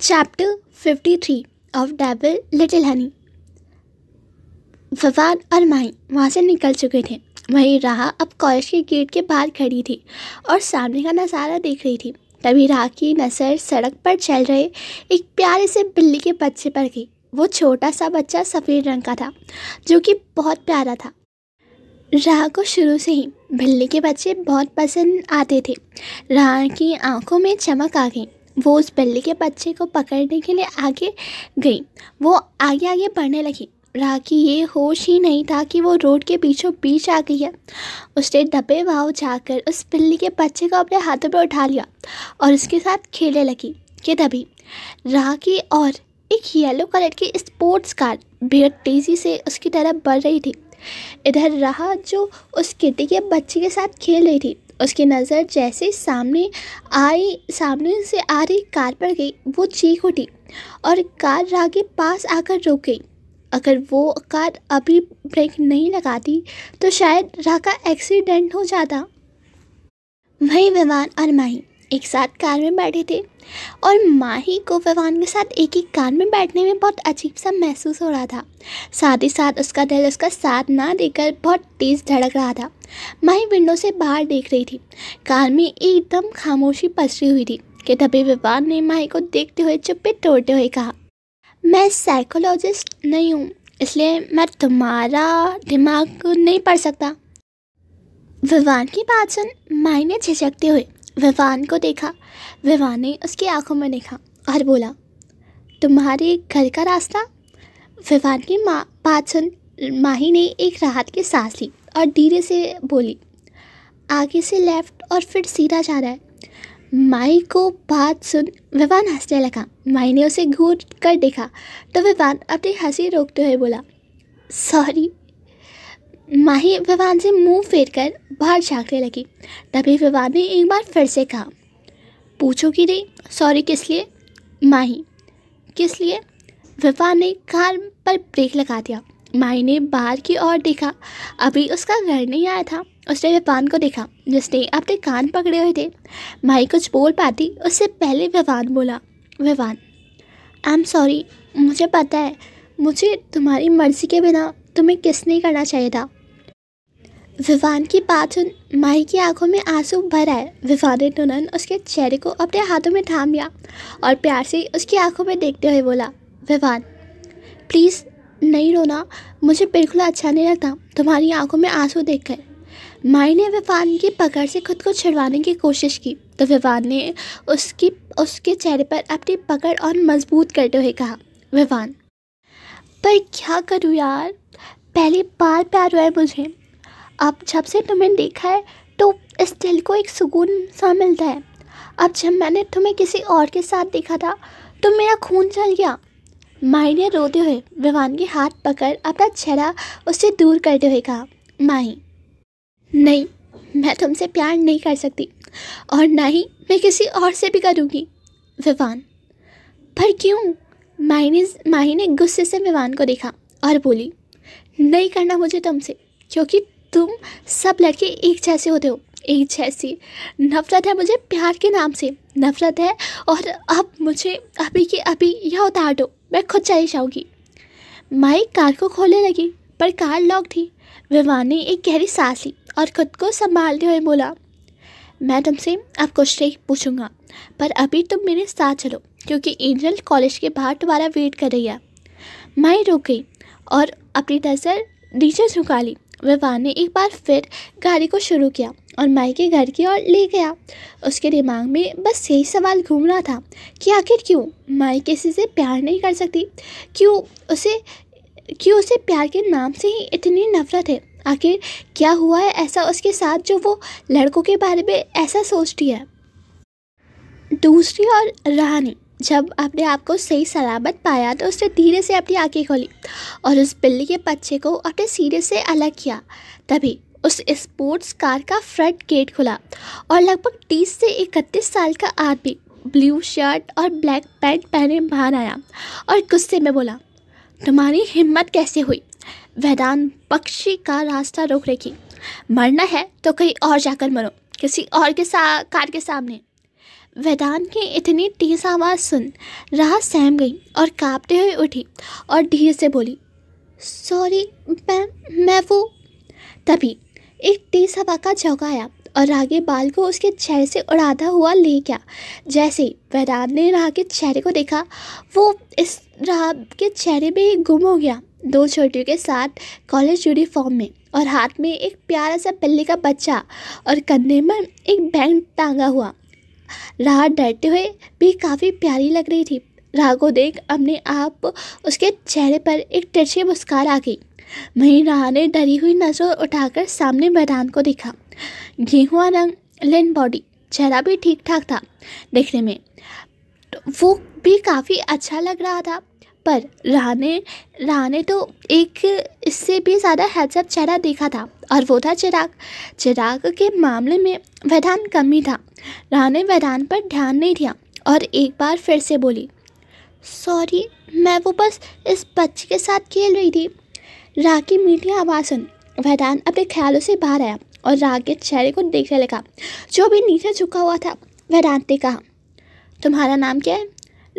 chapter fifty three of dabble little honey Fawad और माही वहाँ से निकल चुके थे वहीं राह अब कॉलेज के गेट के बाहर खड़ी थी और सामने का नज़ारा देख रही थी तभी राह की नज़र सड़क पर चल रहे एक प्यारे से बिल्ली के बच्चे पर गई वो छोटा सा बच्चा सफ़ेद रंग का था जो कि बहुत प्यारा था राह को शुरू से ही बिल्ली के बच्चे बहुत पसंद आते थे राह की आंखों में चमक आ गई वो उस बिल्ली के बच्चे को पकड़ने के लिए आगे गई वो आगे आगे बढ़ने लगी राखी ये होश ही नहीं था कि वो रोड के बीचों बीच आ गई है उसने दबे भाव जाकर उस बिल्ली के बच्चे को अपने हाथों पर उठा लिया और उसके साथ खेलने लगी कि तभी राखी और एक येलो कलर की स्पोर्ट्स कार बेहद तेज़ी से उसकी तरफ बढ़ रही थी इधर रहा जो उस किटी के बच्चे के साथ खेल रही थी उसकी नज़र जैसे सामने आई सामने से आ रही कार पर गई वो चीख उठी और कार रागे के पास आकर रुक गई अगर वो कार अभी ब्रेक नहीं लगाती तो शायद राका का एक्सीडेंट हो जाता वही विमान और माही एक साथ कार में बैठे थे और माही को फवान के साथ एक ही कार में बैठने में बहुत अजीब सा महसूस हो रहा था साथ ही साथ उसका दिल उसका साथ ना देकर बहुत तेज़ धड़क रहा था माही विंडो से बाहर देख रही थी कार में एकदम खामोशी पसरी हुई थी कि तभी विवान ने माही को देखते हुए चुप्पे तोड़ते हुए कहा मैं साइकोलॉजिस्ट नहीं हूँ इसलिए मैं तुम्हारा दिमाग नहीं पढ़ सकता विवान की बात सुन माई ने झिझकते हुए विवान को देखा विवान ने उसकी आंखों में देखा और बोला तुम्हारे घर का रास्ता विवान की माँ बात सुन माही ने एक राहत की सांस ली और धीरे से बोली आगे से लेफ्ट और फिर सीधा जा रहा है माई को बात सुन विवान हंसने लगा माई ने उसे घूर कर देखा तो विवान अपनी हंसी रोकते हुए बोला सॉरी माही विवान से मुंह फेर कर बाहर झाँकने लगी तभी विवान ने एक बार फिर से कहा पूछो कि नहीं सॉरी किस लिए माही किस लिए विवान ने कार पर ब्रेक लगा दिया माही ने बाहर की ओर देखा अभी उसका घर नहीं आया था उसने विवान को देखा जिसने अपने कान पकड़े हुए थे माही कुछ बोल पाती उससे पहले विवान बोला विवान आई एम सॉरी मुझे पता है मुझे तुम्हारी मर्जी के बिना तुम्हें किसने करना चाहिए था विवान की बात सुन माई की आंखों में आंसू भर आए विवान ने तुरंत उसके चेहरे को अपने हाथों में थाम लिया और प्यार से उसकी आंखों में देखते हुए बोला विवान प्लीज़ नहीं रोना मुझे बिल्कुल अच्छा नहीं लगता तुम्हारी आंखों में आंसू देख कर माई ने विवान की पकड़ से खुद को छिड़वाने की कोशिश की तो विवान ने उसकी उसके चेहरे पर अपनी पकड़ और मजबूत करते हुए कहा विवान पर क्या करूँ यार पहली बार प्यार हुआ है मुझे अब जब से तुम्हें देखा है तो इस दिल को एक सुकून सा मिलता है अब जब मैंने तुम्हें किसी और के साथ देखा था तो मेरा खून चल गया माई ने रोते हुए विवान के हाथ पकड़ अपना चेहरा उससे दूर करते हुए कहा माही नहीं मैं तुमसे प्यार नहीं कर सकती और ना ही मैं किसी और से भी करूँगी विवान पर क्यों माही माही ने गुस्से से विवान को देखा और बोली नहीं करना मुझे तुमसे क्योंकि तुम सब लड़के एक जैसे होते हो एक जैसी नफरत है मुझे प्यार के नाम से नफरत है और अब मुझे अभी के अभी यह उतार दो मैं खुद चली जाऊँगी माई कार को खोलने लगी पर कार लॉक थी विवान ने एक गहरी सांस ली और खुद को संभालते हुए बोला मैडम से अब कुछ नहीं पूछूंगा पर अभी तुम मेरे साथ चलो क्योंकि एंजल कॉलेज के बाहर तुम्हारा वेट कर रही है माई रुक गई और अपनी नज़र नीचे झुका ली विवान ने एक बार फिर गाड़ी को शुरू किया और माई के घर की ओर ले गया उसके दिमाग में बस यही सवाल घूम रहा था कि आखिर क्यों माई किसी से प्यार नहीं कर सकती क्यों उसे क्यों उसे प्यार के नाम से ही इतनी नफरत है आखिर क्या हुआ है ऐसा उसके साथ जो वो लड़कों के बारे में ऐसा सोचती है दूसरी और रानी जब आपने आपको सही सलामत पाया तो उसने धीरे से अपनी आंखें खोली और उस बिल्ली के बच्चे को अपने सीरे से अलग किया तभी उस स्पोर्ट्स कार का फ्रंट गेट खुला और लगभग तीस से इकतीस साल का आदमी ब्लू शर्ट और ब्लैक पैंट पहने बाहर आया और गुस्से में बोला तुम्हारी हिम्मत कैसे हुई वैदान पक्षी का रास्ता रोक रखी मरना है तो कहीं और जाकर मरो किसी और के सा कार के सामने वैदान की इतनी तेज आवाज़ सुन राह सहम गई और कांपते हुए उठी और धीरे से बोली सॉरी मैम मैं वो तभी एक तेज हवा का झोंका आया और आगे बाल को उसके चेहरे से उड़ाता हुआ ले गया जैसे बहरान ने राह के चेहरे को देखा वो इस राह के चेहरे में ही गुम हो गया दो छोटियों के साथ कॉलेज यूनिफॉर्म में और हाथ में एक प्यारा सा पिल्ली का बच्चा और कंधे में एक बैंड टांगा हुआ राह डरते हुए भी काफ़ी प्यारी लग रही थी राह को देख अपने आप उसके चेहरे पर एक तिरछी मुस्कान आ गई वहीं रहा ने डरी हुई नजर उठाकर सामने मैदान को देखा गेहुआ रंग लेन बॉडी चेहरा भी ठीक ठाक था देखने में तो वो भी काफ़ी अच्छा लग रहा था पर राने राने तो एक इससे भी ज़्यादा हैचअप चेहरा देखा था और वो था चिराग चिराग के मामले में वैधान कम ही था राने वैधान पर ध्यान नहीं दिया और एक बार फिर से बोली सॉरी मैं वो बस इस बच्चे के साथ खेल रही थी राग की मीठी आवाज़ सुन वहदान अपने ख्यालों से बाहर आया और राग के चेहरे को देखने लगा जो भी नीचे झुका हुआ था वहदान ने कहा तुम्हारा नाम क्या है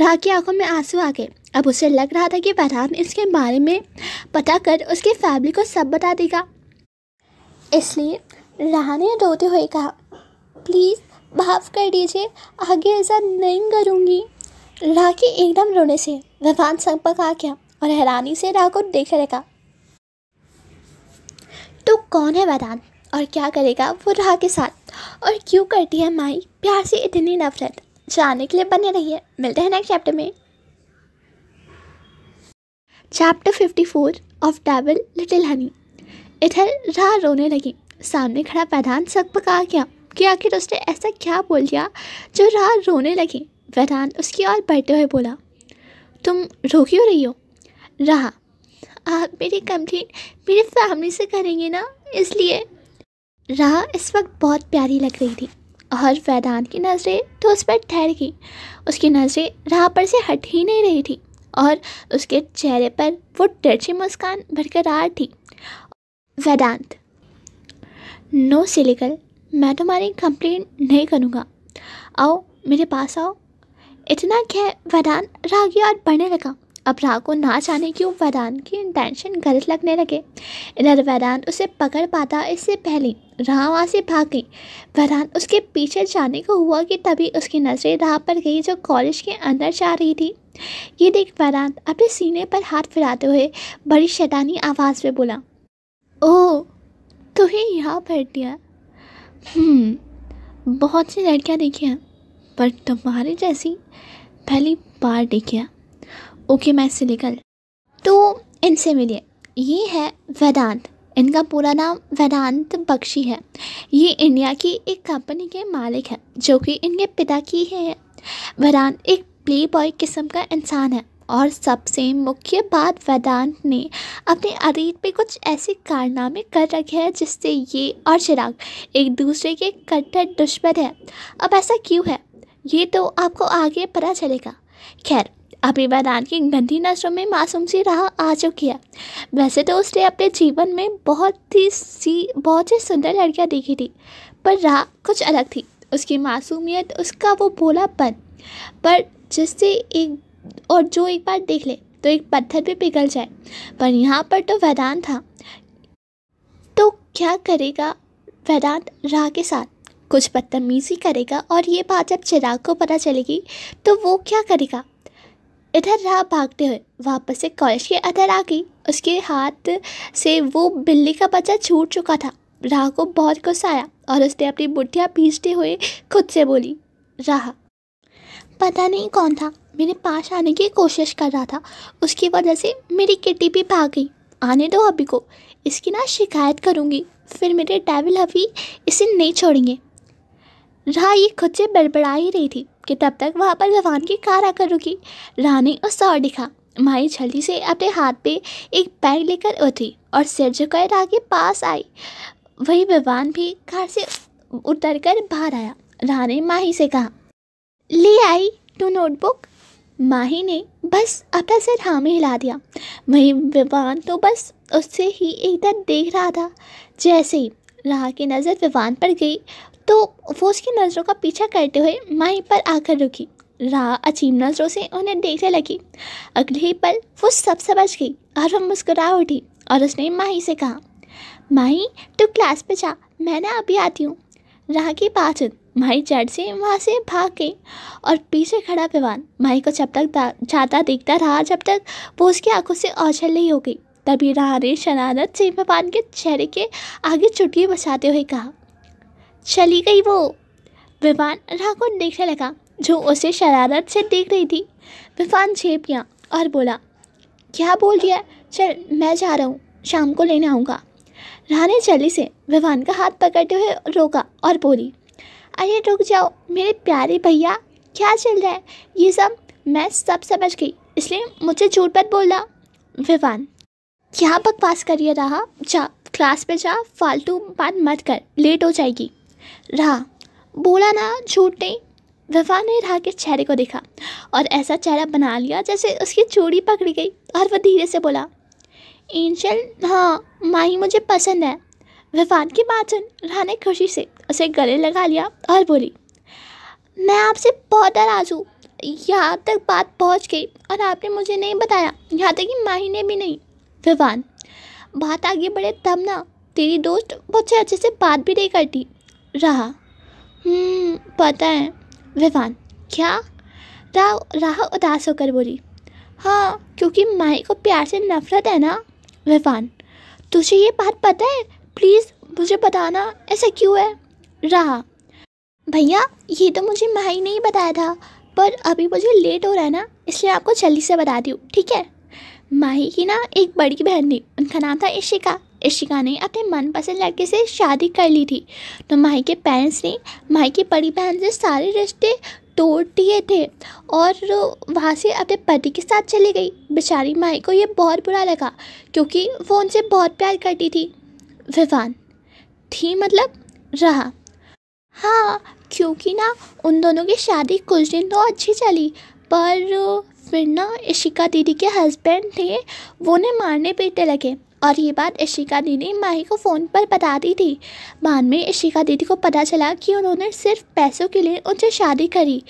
राग की आंखों में आंसू आ गए अब उसे लग रहा था कि वैदान इसके बारे में पता कर उसकी फैमिली को सब बता देगा इसलिए राह ने रोते हुए कहा प्लीज़ माफ़ कर दीजिए आगे ऐसा नहीं करूँगी राह के एकदम रोने से वहदान संपर्क आ गया और हैरानी से राह को देखने लगा तो कौन है वैदान और क्या करेगा वो राह के साथ और क्यों करती है माई प्यार से इतनी नफरत जानने के लिए बने रहिए मिलते हैं नेक्स्ट चैप्टर में chapter fifty four of dabble little honey इधर राह रोने लगी सामने खड़ा पैदान सक पका गया कि आखिर उसने ऐसा क्या बोल दिया जो राह रोने लगी वैदान उसकी ओर बैठे हुए बोला तुम रो क्यों रही हो रहा आप मेरी कंप्लेंट मेरी फैमिली से करेंगे ना इसलिए राह इस वक्त बहुत प्यारी लग रही थी और फैदान की नज़रें तो उस पर ठहर गई उसकी नज़रें राह पर से हट ही नहीं रही थी और उसके चेहरे पर वो टर्ची मुस्कान बरकरार थी वेदांत नो सिलिकल मैं तुम्हारी कंप्लेंट नहीं करूँगा आओ मेरे पास आओ इतना कह वेदांत रागी और बढ़ने लगा अब को ना जाने क्यों वैरान की इंटेंशन गलत लगने लगे इधर वैरान उसे पकड़ पाता इससे पहले राह वहाँ से भाग गई वैरान उसके पीछे जाने को हुआ कि तभी उसकी नज़रें राह पर गई जो कॉलेज के अंदर जा रही थी ये देख वैरान अपने सीने पर हाथ फिराते हुए बड़ी शैतानी आवाज़ में बोला ओह तुम्हें यहाँ बैठ दिया हम्म, बहुत सी लड़कियाँ देखी हैं पर तुम्हारे जैसी पहली बार देखी है ओके मैथ से लेकर तो इनसे मिलिए ये है वेदांत इनका पूरा नाम वेदांत बख्शी है ये इंडिया की एक कंपनी के मालिक है जो कि इनके पिता की है वेदांत एक प्ले बॉय किस्म का इंसान है और सबसे मुख्य बात वेदांत ने अपने अतीत पे कुछ ऐसे कारनामे कर रखे हैं जिससे ये और चिराग एक दूसरे के कट्टर दुश्मन है अब ऐसा क्यों है ये तो आपको आगे पता चलेगा खैर अभी मैदान की गंदी नजरों में मासूम सी राह आ चुकी है वैसे तो उसने अपने जीवन में बहुत ही सी बहुत ही सुंदर लड़कियाँ देखी थी पर राह कुछ अलग थी उसकी मासूमियत उसका वो भोलापन पर जिससे एक और जो एक बार देख ले तो एक पत्थर भी पिघल जाए पर यहाँ पर तो वैदान था तो क्या करेगा वैदांत राह के साथ कुछ बदतमीजी करेगा और ये बात जब चिराग को पता चलेगी तो वो क्या करेगा इधर राह भागते हुए वापस से कॉलेज के अंदर आ गई उसके हाथ से वो बिल्ली का बच्चा छूट चुका था राह को बहुत गुस्सा आया और उसने अपनी बुढ़िया पीसते हुए खुद से बोली राह पता नहीं कौन था मेरे पास आने की कोशिश कर रहा था उसकी वजह से मेरी किटी भी भाग गई आने दो अभी को इसकी ना शिकायत करूँगी फिर मेरे डेविल अभी इसे नहीं छोड़ेंगे ये खुद से बड़बड़ा ही रही थी कि तब तक वहाँ पर जवान की कार आकर रुकी रहा ने उससे और दिखा माई जल्दी से अपने हाथ पे एक बैग लेकर उतरी और सिर झुकाए रहा के पास आई वही विवान भी कार से उतर कर बाहर आया रहा ने माही से कहा ले आई टू नोटबुक माही ने बस अपना सिर हाँ में हिला दिया वही विवान तो बस उससे ही एकदम देख रहा था जैसे ही राह की नज़र विवान पर गई तो वो उसकी नज़रों का पीछा करते हुए माई पर आकर रुकी राह अजीब नज़रों से उन्हें देखने लगी अगले ही पल वो सब समझ गई और वह मुस्कुरा उठी और उसने माही से कहा माही तू क्लास पे जा मैं ना अभी आती हूँ राह की बातचीत माही चढ़ से वहाँ से भाग गई और पीछे खड़ा विवान माही को जब तक जाता देखता रहा जब तक वो उसकी आंखों से औछल नहीं हो गई तभी राह ने शनानत से विवान के चेहरे के आगे चुटकी बचाते हुए कहा चली गई वो विमान को देखने लगा जो उसे शरारत से देख रही थी विमान छेप गया और बोला क्या बोल दिया है चल मैं जा रहा हूँ शाम को लेने आऊँगा रानी चली से विमान का हाथ पकड़ते हुए रोका और बोली अरे रुक जाओ मेरे प्यारे भैया क्या चल रहा है ये सब मैं सब समझ गई इसलिए मुझे झूठ पर बोला विवान क्या बकवास करिए रहा जा क्लास पे जा फालतू बात मत कर लेट हो जाएगी रहा बोला ना झूठ नहीं विवाह ने रहा के चेहरे को देखा और ऐसा चेहरा बना लिया जैसे उसकी चूड़ी पकड़ी गई और वह धीरे से बोला एंजल हाँ माही मुझे पसंद है विवान की बात सुन रहा ने खुशी से उसे गले लगा लिया और बोली मैं आपसे बहुत नाराज हूँ यहाँ तक बात पहुँच गई और आपने मुझे नहीं बताया यहाँ तक कि माही ने भी नहीं विवान बात आगे बढ़े तब ना तेरी दोस्त मुझसे अच्छे से बात भी नहीं करती रहा हम्म, पता है विवान क्या राह राह उदास होकर बोली हाँ क्योंकि माई को प्यार से नफरत है ना विवान तुझे ये बात पता है प्लीज़ मुझे बताना ऐसा क्यों है रहा भैया ये तो मुझे माई ने ही बताया था पर अभी मुझे लेट हो रहा है ना इसलिए आपको जल्दी से बता दी ठीक है माही की ना एक बड़ी बहन थी उनका नाम था इशिका इशिका ने अपने मनपसंद लड़के से शादी कर ली थी तो माई के पेरेंट्स ने माई की बड़ी बहन से सारे रिश्ते तोड़ दिए थे और वहाँ से अपने पति के साथ चली गई बेचारी माई को ये बहुत बुरा लगा क्योंकि वो उनसे बहुत प्यार करती थी विवान थी मतलब रहा हाँ क्योंकि ना उन दोनों की शादी कुछ दिन तो अच्छी चली पर फिर ना इशिका दीदी के हस्बैंड थे वो उन्हें मारने पीटने लगे और ये बात इशिका दीदी माही को फ़ोन पर बता दी थी बाद में इशिका दीदी को पता चला कि उन्होंने सिर्फ पैसों के लिए उनसे शादी करी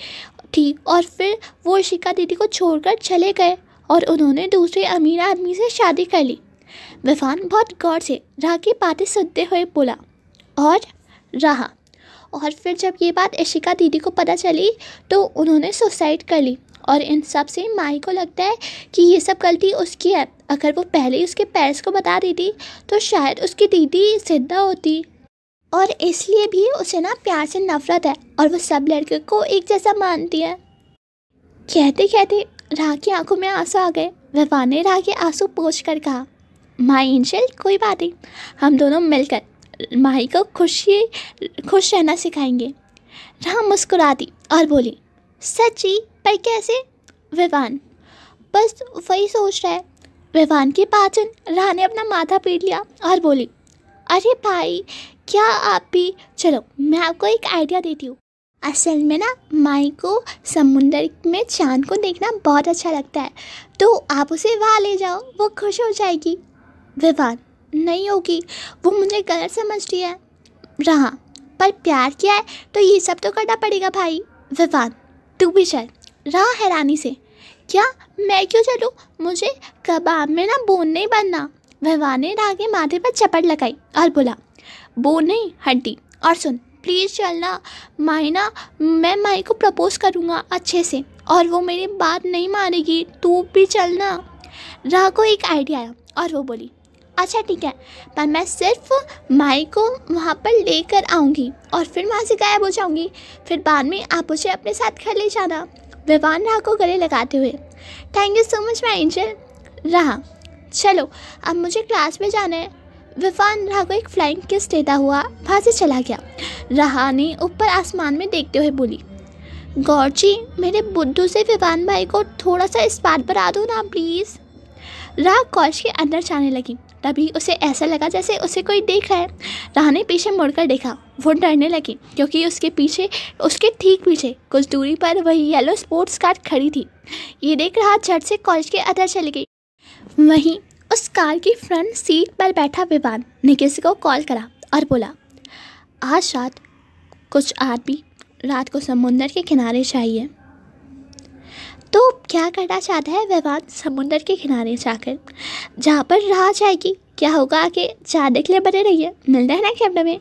थी और फिर वो इशिका दीदी को छोड़कर चले गए और उन्होंने दूसरे अमीर आदमी से शादी कर ली विफान बहुत गौर से राह की बातें सुनते हुए बोला और रहा और फिर जब ये बात इशिका दीदी को पता चली तो उन्होंने सुसाइड कर ली और इन सब से माई को लगता है कि ये सब गलती उसकी है अगर वो पहले ही उसके पेरेंट्स को बता देती तो शायद उसकी दीदी सिद्धा होती और इसलिए भी उसे ना प्यार से नफरत है और वो सब लड़के को एक जैसा मानती है कहते कहते राह की आंखों में आंसू आ गए वह ने राह के आंसू पोछ कर कहा माई इंशल कोई बात नहीं हम दोनों मिलकर माई को खुशी खुश रहना सिखाएंगे राम मुस्कुरा दी और बोली सच्ची पर कैसे विवान बस वही सोच रहा है विवान के पाचन राह ने अपना माथा पीट लिया और बोली अरे भाई क्या आप भी चलो मैं आपको एक आइडिया देती हूँ असल में ना माई को समुंदर में चांद को देखना बहुत अच्छा लगता है तो आप उसे वहाँ ले जाओ वो खुश हो जाएगी विवान नहीं होगी वो मुझे गलत समझती है रहा पर प्यार किया है तो ये सब तो करना पड़ेगा भाई विवान तू भी चल रहा हैरानी से क्या मैं क्यों चलूँ मुझे कबाब में ना बोन नहीं बनना वहवा ने डागे माथे पर चपट लगाई और बोला बोन नहीं हड्डी और सुन प्लीज़ चलना माई ना मैं माई को प्रपोज करूँगा अच्छे से और वो मेरी बात नहीं मानेगी तू भी चलना राह को एक आइडिया आया और वो बोली अच्छा ठीक है पर मैं सिर्फ माई को वहाँ पर लेकर आऊँगी और फिर वहाँ से गायब हो जाऊँगी फिर बाद में आप उसे अपने साथ घर ले जाना विवान राह को गले लगाते हुए thank you so much my angel रहा चलो अब मुझे क्लास में जाना है विफान राह को एक फ्लाइंग किस देता हुआ वहाँ से चला गया रहा ने ऊपर आसमान में देखते हुए बोली गौर जी मेरे बुद्धू से विवान भाई को थोड़ा सा इस बात पर आ दो ना प्लीज़ राह कौश के अंदर जाने लगी तभी उसे ऐसा लगा जैसे उसे कोई देख रहा है राह ने पीछे मुड़कर देखा वो डरने लगी क्योंकि उसके पीछे उसके ठीक पीछे कुछ दूरी पर वही येलो स्पोर्ट्स कार खड़ी थी ये देख रहा झट से कॉलेज के अंदर चली गई वहीं उस कार की फ्रंट सीट पर बैठा विवान ने किसी को कॉल करा और बोला आज रात कुछ आदमी रात को समुंदर के किनारे चाहिए तो क्या करना चाहता है वह समुंदर के किनारे जाकर जहाँ पर रहा जाएगी क्या होगा आगे जाने के लिए बने रहिए मिलता है ना कैमरा में